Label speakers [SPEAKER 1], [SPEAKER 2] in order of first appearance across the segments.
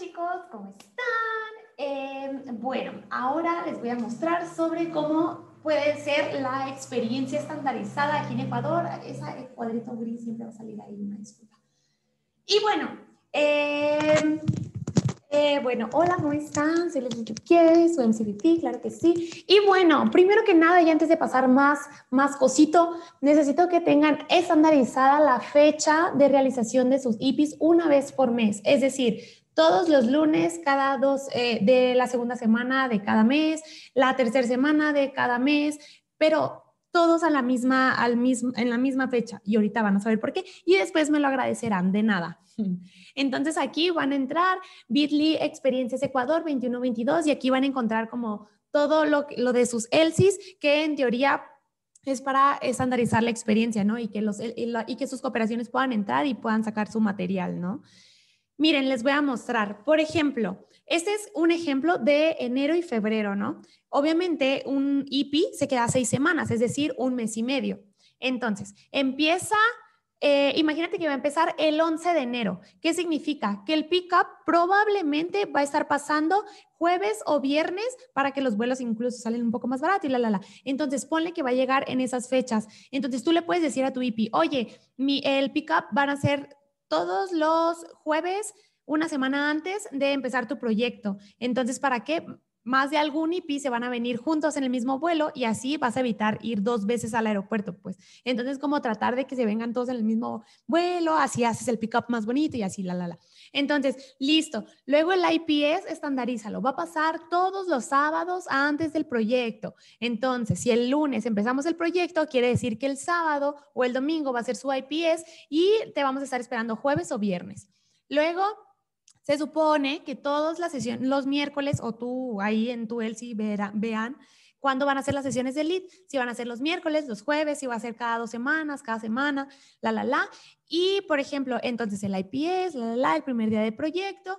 [SPEAKER 1] chicos, ¿cómo están? Em, bueno, ahora les voy a mostrar sobre cómo puede ser la experiencia estandarizada aquí en Ecuador. Esa, cuadrito gris siempre va a salir ahí, una disculpa. Y bueno, em, eh, bueno, hola, ¿cómo están? Soy Leslie Yuquier, soy MCVP, claro que sí. Y bueno, primero que nada, y antes de pasar más, más cosito, necesito que tengan estandarizada la fecha de realización de sus IPIs una vez por mes. Es decir, todos los lunes, cada dos eh, de la segunda semana de cada mes, la tercera semana de cada mes, pero todos a la misma, al mismo, en la misma fecha. Y ahorita van a saber por qué. Y después me lo agradecerán de nada. Entonces aquí van a entrar Bitly Experiencias Ecuador 21-22, y aquí van a encontrar como todo lo, de sus ELSIS que en teoría es para estandarizar la experiencia, ¿no? Y que, y que sus cooperaciones puedan entrar y puedan sacar su material, ¿no? Miren, les voy a mostrar. Por ejemplo, este es un ejemplo de enero y febrero, ¿no? Obviamente, un IP se queda seis semanas, es decir, un mes y medio. Entonces, empieza, eh, imagínate que va a empezar el 11 de enero. ¿Qué significa? Que el pickup probablemente va a estar pasando jueves o viernes para que los vuelos incluso salen un poco más baratos y la, la, la. Entonces, ponle que va a llegar en esas fechas. Entonces, tú le puedes decir a tu IP, oye, mi, el pickup van a ser todos los jueves una semana antes de empezar tu proyecto. Entonces, ¿para qué? más de algún IP se van a venir juntos en el mismo vuelo y así vas a evitar ir dos veces al aeropuerto, pues. Entonces, como tratar de que se vengan todos en el mismo vuelo, así haces el pick-up más bonito y así, la, la, la. Entonces, listo. Luego el IPS, estandarízalo. Va a pasar todos los sábados antes del proyecto. Entonces, si el lunes empezamos el proyecto, quiere decir que el sábado o el domingo va a ser su IPS y te vamos a estar esperando jueves o viernes. Luego, se supone que todas las sesiones, los miércoles o tú ahí en tu ELSI vean cuándo van a ser las sesiones de lead, si van a ser los miércoles, los jueves, si va a ser cada dos semanas, cada semana, la, la, la. Y, por ejemplo, entonces el IPS, la, la, la, el primer día de proyecto,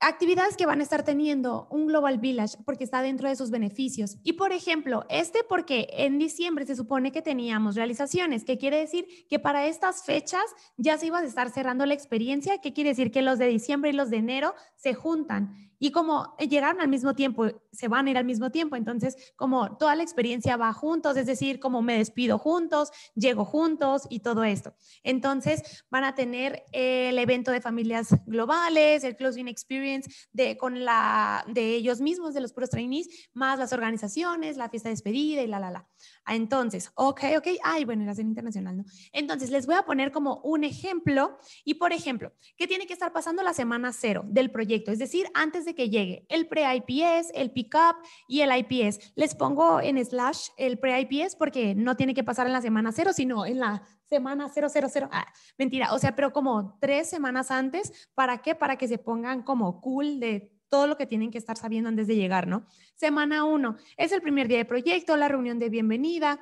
[SPEAKER 1] actividades que van a estar teniendo un Global Village porque está dentro de sus beneficios. Y por ejemplo, este porque en diciembre se supone que teníamos realizaciones, que quiere decir que para estas fechas ya se iba a estar cerrando la experiencia, que quiere decir que los de diciembre y los de enero se juntan. Y como eh, llegaron al mismo tiempo, eh, se van a ir al mismo tiempo, entonces como toda la experiencia va juntos, es decir, como me despido juntos, llego juntos y todo esto. Entonces van a tener el evento de familias globales, el closing experience de, con la, de ellos mismos, de los puros trainees, más las organizaciones, la fiesta despedida y la, la, la. Ah, entonces, ok, ok, ay, bueno, era ser internacional, ¿no? Entonces les voy a poner como un ejemplo y por ejemplo, ¿qué tiene que estar pasando la semana cero del proyecto? Es decir, antes que llegue el pre-IPS, el pick up y el IPS. Les pongo en slash el pre-IPS porque no tiene que pasar en la semana cero, sino en la semana 000. Ah, mentira, o sea, pero como tres semanas antes, ¿para qué? Para que se pongan como cool de todo lo que tienen que estar sabiendo antes de llegar, ¿no? Semana 1 es el primer día de proyecto, la reunión de bienvenida,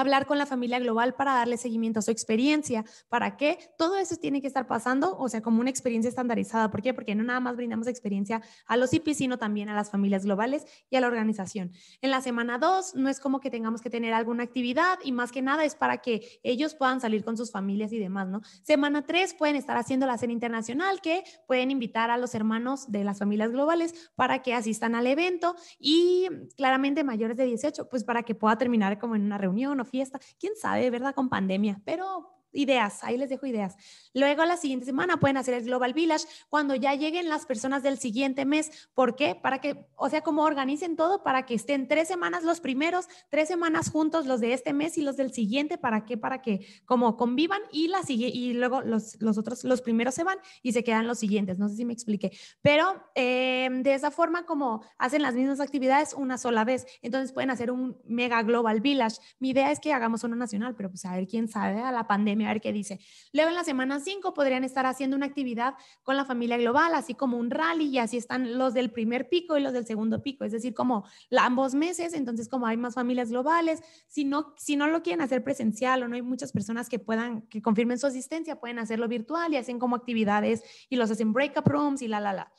[SPEAKER 1] hablar con la familia global para darle seguimiento a su experiencia. ¿Para qué? Todo eso tiene que estar pasando, o sea, como una experiencia estandarizada. ¿Por qué? Porque no nada más brindamos experiencia a los IPs, sino también a las familias globales y a la organización. En la semana 2 no es como que tengamos que tener alguna actividad y más que nada es para que ellos puedan salir con sus familias y demás, ¿no? Semana 3 pueden estar haciendo la cena internacional que pueden invitar a los hermanos de las familias globales para que asistan al evento y claramente mayores de 18, pues para que pueda terminar como en una reunión fiesta, quién sabe, ¿verdad? Con pandemia, pero ideas, ahí les dejo ideas. Luego la siguiente semana pueden hacer el Global Village cuando ya lleguen las personas del siguiente mes. ¿Por qué? Para que, o sea, como organicen todo para que estén tres semanas los primeros, tres semanas juntos los de este mes y los del siguiente. ¿Para qué? Para que como convivan y, la y luego los, otros, los primeros se van y se quedan los siguientes. No sé si me expliqué, pero eh, de esa forma como hacen las mismas actividades una sola vez. Entonces pueden hacer un mega Global Village. Mi idea es que hagamos uno nacional, pero pues a ver quién sabe a la pandemia que dice, luego en la semana 5 podrían estar haciendo una actividad con la familia global, así como un rally y así están los del primer pico y los del segundo pico, es decir, como ambos meses, entonces como hay más familias globales, si no, si no lo quieren hacer presencial o no hay muchas personas que puedan, que confirmen su asistencia, pueden hacerlo virtual y hacen como actividades y los hacen up rooms y la, la, la.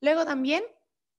[SPEAKER 1] Luego también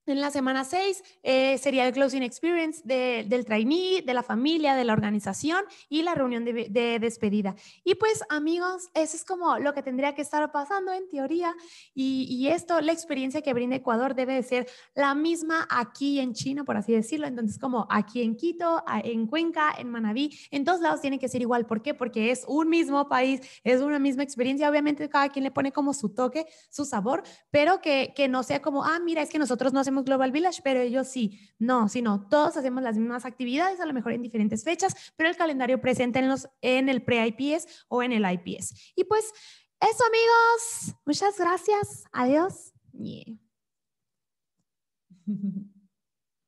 [SPEAKER 1] en la semana 6 eh, sería el closing experience de, del trainee, de la familia, de la organización y la reunión de, despedida. Y pues amigos, eso es como lo que tendría que estar pasando en teoría y, esto, la experiencia que brinda Ecuador debe ser la misma aquí en China, por así decirlo. Entonces como aquí en Quito, en Cuenca, en Manabí, en todos lados tiene que ser igual. ¿Por qué? Porque es un mismo país, es una misma experiencia. Obviamente cada quien le pone como su toque, su sabor, pero que, que no sea como, ah, mira, es que nosotros no hacemos Global Village, pero ellos sí. No, sino todos hacemos las mismas actividades, a lo mejor en diferentes fechas, pero el calendario presente en, los, en el pre-IPS o en el IPS. Y pues eso, amigos. Muchas gracias. Adiós.